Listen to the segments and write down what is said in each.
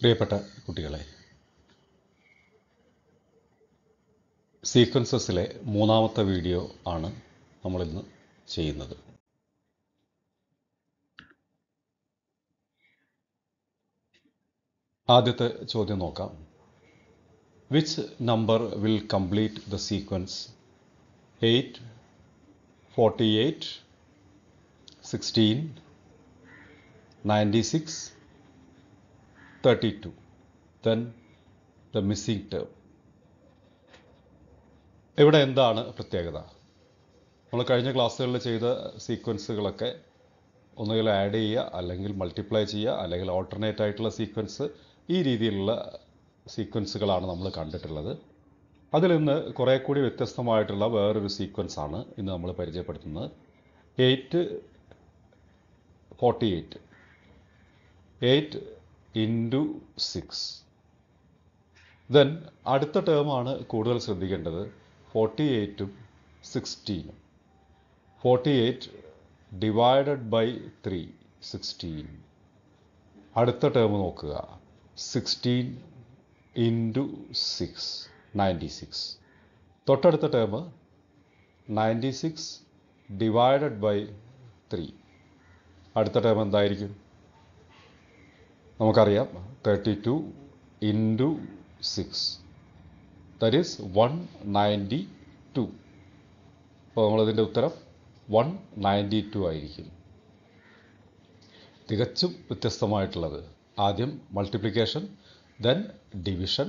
പ്രിയപ്പെട്ട കുട്ടികളെ സീക്വൻസസിലെ മൂന്നാമത്തെ വീഡിയോ ആണ് നമ്മളിന്ന് ചെയ്യുന്നത് ആദ്യത്തെ ചോദ്യം നോക്കാം which number will complete the sequence eight forty eight sixteen ninety six 32. Then the missing term. ഇവിടെ എന്താണ് പ്രത്യേകത നമ്മൾ കഴിഞ്ഞ ക്ലാസ്സുകളിൽ ചെയ്ത സീക്വൻസുകളൊക്കെ ഒന്നുകിൽ ആഡ് ചെയ്യുക അല്ലെങ്കിൽ മൾട്ടിപ്ലൈ ചെയ്യുക അല്ലെങ്കിൽ ഓൾട്ടർനേറ്റ് ആയിട്ടുള്ള സീക്വൻസ് ഈ രീതിയിലുള്ള സീക്വൻസുകളാണ് നമ്മൾ കണ്ടിട്ടുള്ളത് അതിൽ നിന്ന് കുറേ കൂടി വ്യത്യസ്തമായിട്ടുള്ള വേറൊരു സീക്വൻസ് ആണ് ഇന്ന് നമ്മൾ പരിചയപ്പെടുത്തുന്നത് eight forty eight eight into six then അടുത്ത ടേമാണ് കൂടുതൽ ശ്രദ്ധിക്കേണ്ടത് ഫോർട്ടി എയ്റ്റും സിക്സ്റ്റീനും forty eight divided by three sixteen അടുത്ത ടേം നോക്കുക sixteen into six ninety six തൊട്ടടുത്ത term ninety six divided by three അടുത്ത ടേം എന്തായിരിക്കും നമുക്കറിയാം thirty two into six that is one ninety two അപ്പോൾ നമ്മളതിൻ്റെ ഉത്തരം വൺ നയൻറ്റി ടു ആയിരിക്കും തികച്ചും വ്യത്യസ്തമായിട്ടുള്ളത് ആദ്യം മൾട്ടിപ്ലിക്കേഷൻ ദെൻ ഡിവിഷൻ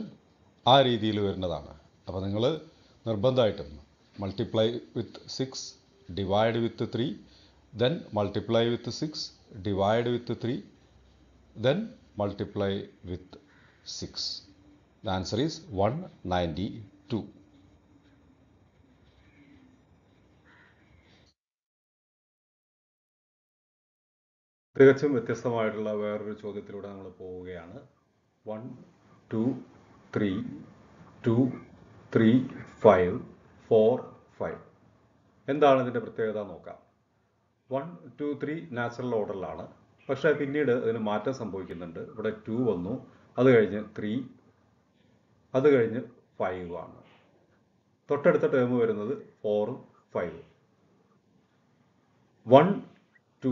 ആ രീതിയിൽ വരുന്നതാണ് അപ്പോൾ നിങ്ങൾ നിർബന്ധമായിട്ടും multiply with six divide with three then multiply with six divide with three then multiply with 6 the answer is 192 തികച്ചും വ്യത്യസ്തമായിട്ടുള്ള വേറൊരു ചോദ്യത്തിലൂടെ നമ്മൾ പോവുകയാണ് one two three two three five four five എന്താണ് ഇതിൻ്റെ പ്രത്യേകത നോക്കാം വൺ ടു ത്രീ നാച്ചുറൽ ഓർഡറിലാണ് പക്ഷേ പിന്നീട് അതിന് മാറ്റം സംഭവിക്കുന്നുണ്ട് ഇവിടെ ടു വന്നു അത് കഴിഞ്ഞ് ത്രീ അത് കഴിഞ്ഞ് ഫൈവ് ആണ് തൊട്ടടുത്ത ടേം വരുന്നത് ഫോറും ഫൈവ് വൺ ടു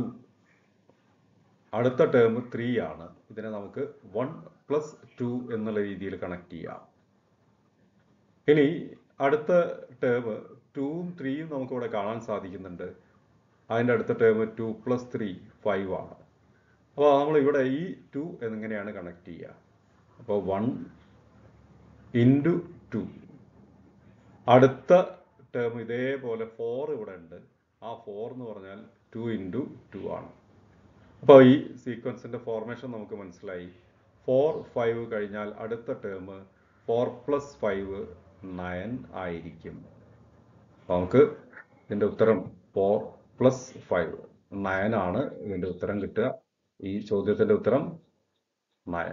അടുത്ത ടേം ത്രീ ആണ് ഇതിനെ നമുക്ക് വൺ പ്ലസ് ടു എന്നുള്ള രീതിയിൽ കണക്ട് ചെയ്യാം ഇനി അടുത്ത ടേം ടൂവും ത്രീയും നമുക്കിവിടെ കാണാൻ സാധിക്കുന്നുണ്ട് അതിൻ്റെ അടുത്ത term two plus three five ആണ് അപ്പോൾ നമ്മൾ ഇവിടെ ഈ ടു എന്നിങ്ങനെയാണ് കണക്ട് ചെയ്യുക അപ്പോൾ വൺ ഇൻറ്റു ടു അടുത്ത ടേം ഇതേപോലെ ഫോർ ഇവിടെ ഉണ്ട് ആ ഫോർ എന്ന് പറഞ്ഞാൽ ടു ഇൻറ്റു ടു ആണ് അപ്പോൾ ഈ സീക്വൻസിൻ്റെ ഫോർമേഷൻ നമുക്ക് മനസ്സിലായി ഫോർ ഫൈവ് കഴിഞ്ഞാൽ അടുത്ത term four plus five nine ആയിരിക്കും നമുക്ക് ഇതിൻ്റെ ഉത്തരം ഫോർ പ്ലസ് ഫൈവ് നയനാണ് ഇതിൻ്റെ ഉത്തരം കിട്ടുക ഈ ചോദ്യത്തിൻ്റെ ഉത്തരം മായ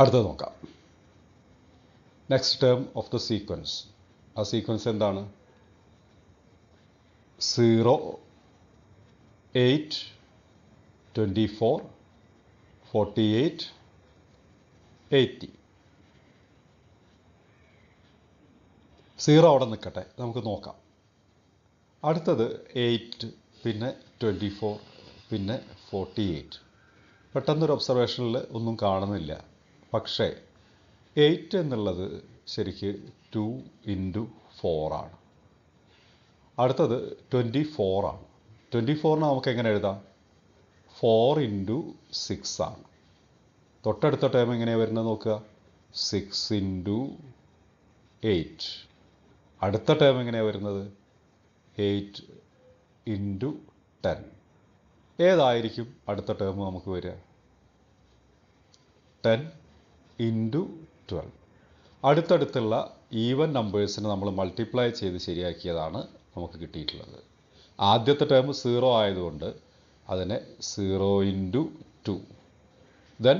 അടുത്തത് നോക്കാം next term of the sequence ആ സീക്വൻസ് എന്താണ് zero eight twenty four forty eight eighty zero അവിടെ നിൽക്കട്ടെ നമുക്ക് നോക്കാം അടുത്തത് എയ്റ്റ് പിന്നെ ട്വൻറ്റി ഫോർ പിന്നെ ഫോർട്ടി എയ്റ്റ് പെട്ടെന്നൊരു ഒബ്സർവേഷനിൽ ഒന്നും കാണുന്നില്ല പക്ഷേ എയ്റ്റ് എന്നുള്ളത് ശരിക്ക് ടു ഇൻറ്റു ഫോറാണ് അടുത്തത് ട്വൻറ്റി ഫോറാണ് ട്വൻറ്റി ഫോറിന് നമുക്ക് എങ്ങനെ എഴുതാം ഫോർ ഇൻറ്റു സിക്സ് ആണ് തൊട്ടടുത്ത ടൈം എങ്ങനെയാണ് വരുന്നത് നോക്കുക സിക്സ് ഇൻറ്റു എയ്റ്റ് അടുത്ത ടേം എങ്ങനെയാണ് വരുന്നത് എയ്റ്റ് ഇൻറ്റു ടെൻ ഏതായിരിക്കും അടുത്ത ടേം നമുക്ക് വരിക ടെൻ ഇൻറ്റു ട്വൽവ് അടുത്തടുത്തുള്ള ഈവൻ നമ്പേഴ്സിനെ നമ്മൾ മൾട്ടിപ്ലൈ ചെയ്ത് ശരിയാക്കിയതാണ് നമുക്ക് കിട്ടിയിട്ടുള്ളത് ആദ്യത്തെ ടേം സീറോ ആയതുകൊണ്ട് അതിനെ zero into two then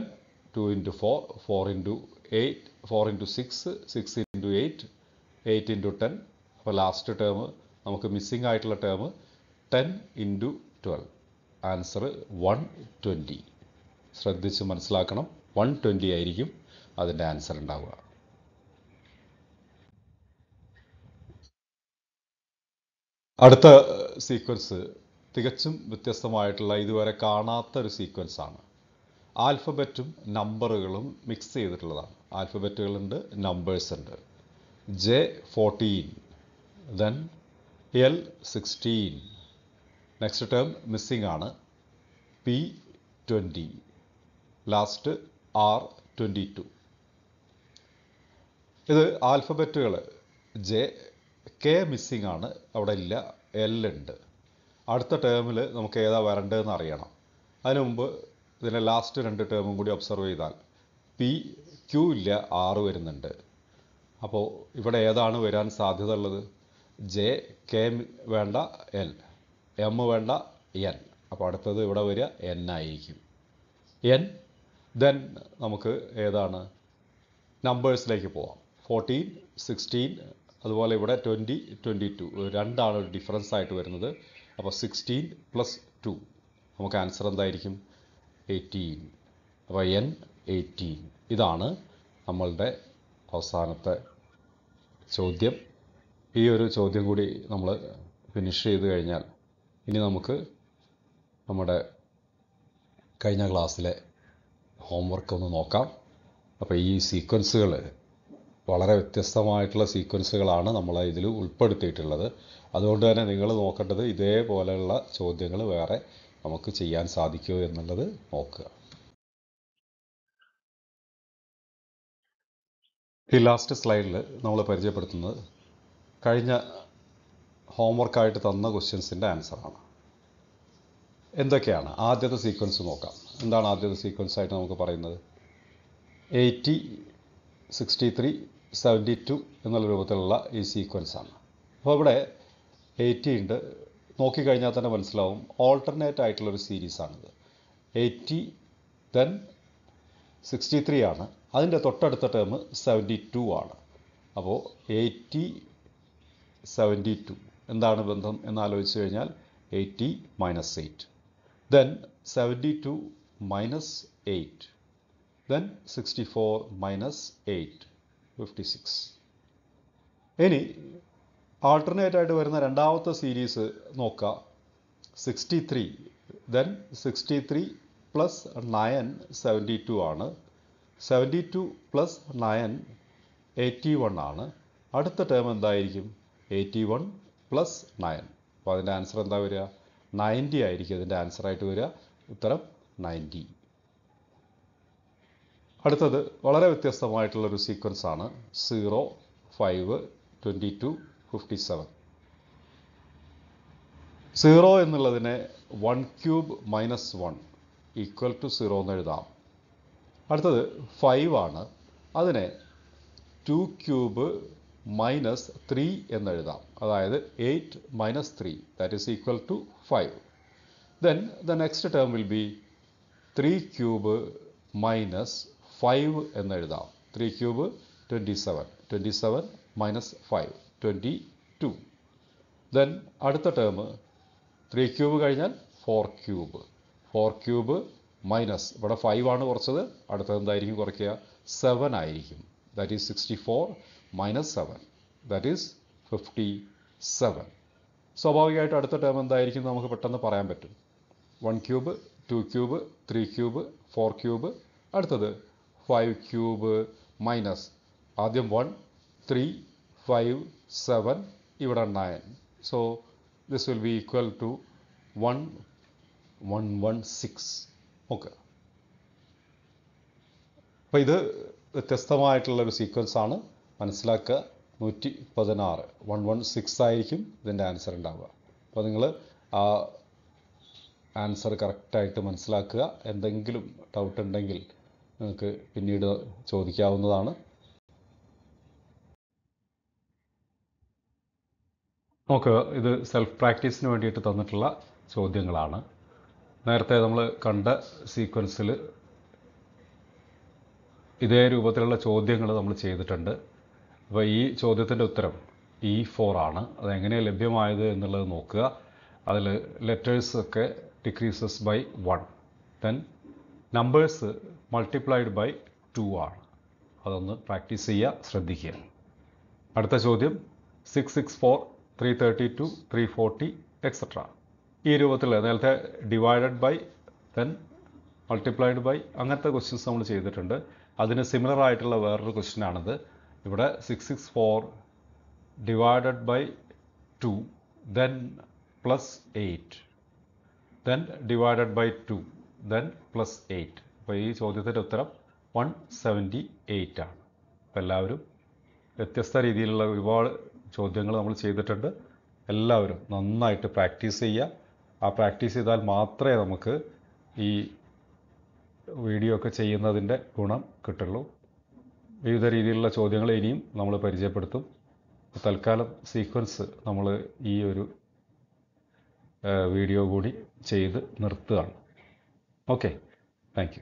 two into four four into eight four into six six into eight eight into ten അപ്പോൾ ലാസ്റ്റ് ടേം നമുക്ക് മിസ്സിംഗ് ആയിട്ടുള്ള term ten into twelve answer one twenty ശ്രദ്ധിച്ച് മനസ്സിലാക്കണം one twenty ആയിരിക്കും അതിൻ്റെ answer ഉണ്ടാവുക അടുത്ത sequence തികച്ചും വ്യത്യസ്തമായിട്ടുള്ള ഇതുവരെ കാണാത്ത ഒരു സീക്വൻസ് ആണ് ആൽഫബറ്റും നമ്പറുകളും മിക്സ് ചെയ്തിട്ടുള്ളതാണ് ആൽഫബറ്റുകളുണ്ട് നമ്പേഴ്സ് ഉണ്ട് J 14 then L 16 next term missing ആണ് P 20 last R 22 ഇത് ആൽഫബറ്റുകൾ ജെ കെ മിസ്സിംഗ് ആണ് അവിടെ ഇല്ല എൽ ഉണ്ട് അടുത്ത ടേമിൽ നമുക്ക് ഏതാ വരേണ്ടതെന്ന് അറിയണം അതിനു മുമ്പ് ഇതിൻ്റെ ലാസ്റ്റ് രണ്ട് ടേമും കൂടി ഒബ്സർവ് ചെയ്താൽ പി ക്യൂ ഇല്ല ആറ് വരുന്നുണ്ട് അപ്പോൾ ഇവിടെ ഏതാണ് വരാൻ സാധ്യത ഉള്ളത് ജെ കെ വേണ്ട എൽ എം വേണ്ട എൻ അപ്പോൾ അടുത്തത് ഇവിടെ വരിക എൻ ആയിരിക്കും എൻ ദെൻ നമുക്ക് ഏതാണ് നമ്പേഴ്സിലേക്ക് പോവാം ഫോർട്ടീൻ സിക്സ്റ്റീൻ അതുപോലെ ഇവിടെ ട്വൻറ്റി ട്വൻറ്റി ടു രണ്ടാണ് ഒരു ഡിഫറൻസ് ആയിട്ട് വരുന്നത് അപ്പോൾ സിക്സ്റ്റീൻ പ്ലസ് ടു നമുക്ക് ആൻസർ എന്തായിരിക്കും എയ്റ്റീൻ അപ്പോൾ എൻ എയ്റ്റീൻ ഇതാണ് നമ്മളുടെ അവസാനത്തെ ചോദ്യം ഈ ഒരു ചോദ്യം കൂടി നമ്മൾ ഫിനിഷ് ചെയ്ത് കഴിഞ്ഞാൽ ഇനി നമുക്ക് നമ്മുടെ കഴിഞ്ഞ ക്ലാസ്സിലെ ഹോംവർക്ക് ഒന്ന് നോക്കാം അപ്പോൾ ഈ സീക്വൻസുകൾ വളരെ വ്യത്യസ്തമായിട്ടുള്ള സീക്വൻസുകളാണ് നമ്മൾ ഇതിൽ ഉൾപ്പെടുത്തിയിട്ടുള്ളത് അതുകൊണ്ട് തന്നെ നിങ്ങൾ നോക്കേണ്ടത് ഇതേപോലെയുള്ള ചോദ്യങ്ങൾ വേറെ നമുക്ക് ചെയ്യാൻ സാധിക്കുമോ എന്നുള്ളത് നോക്കുക ഈ ലാസ്റ്റ് സ്ലൈഡിൽ നമ്മൾ പരിചയപ്പെടുത്തുന്നത് കഴിഞ്ഞ ഹോംവർക്കായിട്ട് തന്ന ക്വസ്റ്റ്യൻസിൻ്റെ ആൻസറാണ് എന്തൊക്കെയാണ് ആദ്യത്തെ സീക്വൻസ് നോക്കാം എന്താണ് ആദ്യത്തെ സീക്വൻസ് ആയിട്ട് നമുക്ക് പറയുന്നത് eighty sixty three seventy two എന്നുള്ള രൂപത്തിലുള്ള ഈ സീക്വൻസാണ് അപ്പോൾ ഇവിടെ എയ്റ്റി ഉണ്ട് നോക്കിക്കഴിഞ്ഞാൽ തന്നെ മനസ്സിലാവും ഓൾട്ടർനേറ്റ് ആയിട്ടുള്ളൊരു സീരീസാണിത് എയ്റ്റി ദെൻ സിക്സ്റ്റി ത്രീ ആണ് അതിൻ്റെ തൊട്ടടുത്ത ടേം സെവൻറ്റി ടു ആണ് അപ്പോൾ എയ്റ്റി സെവൻറ്റി ടു എന്താണ് ബന്ധം എന്നാലോചിച്ച് കഴിഞ്ഞാൽ eighty minus eight then seventy two minus eight then sixty four minus eight fifty six ഇനി ആൾട്ടർനേറ്റ് ആയിട്ട് വരുന്ന രണ്ടാമത്തെ സീരീസ് നോക്കാം sixty three then sixty three plus nine seventy two ആണ് seventy two plus nine eighty one ആണ് അടുത്ത term എന്തായിരിക്കും eighty one plus nine അപ്പോൾ അതിൻ്റെ ആൻസർ എന്താ വരിക നയൻറ്റി ആയിരിക്കും അതിൻ്റെ ആൻസറായിട്ട് വരിക ഉത്തരം നയൻറ്റി അടുത്തത് വളരെ വ്യത്യസ്തമായിട്ടുള്ളൊരു സീക്വൻസ് ആണ് zero five twenty two fifty seven zero എന്നുള്ളതിനെ one cube minus one equal to zero എന്ന് എഴുതാം അടുത്തത് ഫൈവ് ആണ് അതിനെ ടു ക്യൂബ് മൈനസ് ത്രീ എന്നെഴുതാം അതായത് eight minus three that is equal to five then the next term will be three cube minus five എന്നെഴുതാം three cube twenty seven twenty seven minus five twenty two then അടുത്ത term three cube കഴിഞ്ഞാൽ four cube four cube minus ഇവിടെ five ആണ് കുറച്ചത് അടുത്തത് എന്തായിരിക്കും കുറയ്ക്കുക seven ആയിരിക്കും that is sixty four minus seven that is fifty seven സ്വാഭാവികമായിട്ട് അടുത്ത ടേം എന്തായിരിക്കും നമുക്ക് പെട്ടെന്ന് പറയാൻ പറ്റും one cube two cube three cube four cube അടുത്തത് ഫൈവ് ക്യൂബ് മൈനസ് ആദ്യം വൺ ത്രീ ഫൈവ് സെവൻ ഇവിടെ nine so this will be equal to one one one six ഒക്കെ അപ്പോൾ ഇത് വ്യത്യസ്തമായിട്ടുള്ളൊരു ഒരു സീക്വൻസ് ആണ് മനസ്സിലാക്കുക നൂറ്റി പതിനാറ് വൺ വൺ സിക്സ് ആയിരിക്കും ഇതിൻ്റെ ആൻസർ ഉണ്ടാവുക അപ്പോൾ നിങ്ങൾ ആ ആൻസർ കറക്റ്റായിട്ട് മനസ്സിലാക്കുക എന്തെങ്കിലും ഡൗട്ട് ഉണ്ടെങ്കിൽ നിങ്ങൾക്ക് പിന്നീട് ചോദിക്കാവുന്നതാണ് നോക്കുക ഇത് സെൽഫ് പ്രാക്ടീസിന് വേണ്ടിയിട്ട് തന്നിട്ടുള്ള ചോദ്യങ്ങളാണ് നേരത്തെ നമ്മൾ കണ്ട സീക്വൻസിൽ ഇതേ രൂപത്തിലുള്ള ചോദ്യങ്ങൾ നമ്മൾ ചെയ്തിട്ടുണ്ട് അപ്പോൾ ഈ ചോദ്യത്തിൻ്റെ ഉത്തരം ഇ e ഫോർ ആണ് അതെങ്ങനെയാണ് ലഭ്യമായത് എന്നുള്ളത് നോക്കുക അതിൽ ലെറ്റേഴ്സ് ഒക്കെ decreases by one then numbers multiplied by two ആണ് അതൊന്ന് പ്രാക്ടീസ് ചെയ്യുക ശ്രദ്ധിക്കുക അടുത്ത ചോദ്യം six six four three thirty two three forty etcetera ഈ രൂപത്തിൽ നേരത്തെ divided by then multiplied by അങ്ങനത്തെ ക്വസ്റ്റ്യൻസ് നമ്മൾ ചെയ്തിട്ടുണ്ട് അതിന് സിമിലർ ആയിട്ടുള്ള വേറൊരു ക്വസ്റ്റ്യൻ ആണിത് ഇവിടെ six six four divided by two then plus eight then divided by two then plus eight അപ്പോൾ ഈ ചോദ്യത്തിൻ്റെ ഉത്തരം വൺ സെവൻറ്റി എയ്റ്റ് ആണ് അപ്പോൾ എല്ലാവരും വ്യത്യസ്ത രീതിയിലുള്ള ഒരുപാട് ചോദ്യങ്ങൾ നമ്മൾ ചെയ്തിട്ടുണ്ട് എല്ലാവരും നന്നായിട്ട് പ്രാക്ടീസ് ചെയ്യുക ആ പ്രാക്ടീസ് ചെയ്താൽ മാത്രമേ നമുക്ക് ഈ വീഡിയോ ഒക്കെ ചെയ്യുന്നതിൻ്റെ ഗുണം കിട്ടുള്ളൂ വിവിധ രീതിയിലുള്ള ചോദ്യങ്ങൾ ഇനിയും നമ്മൾ പരിചയപ്പെടുത്തും തൽക്കാലം സീക്വൻസ് നമ്മൾ ഈ ഒരു വീഡിയോ കൂടി ചെയ്ത് നിർത്തുകയാണ് ഓക്കെ താങ്ക്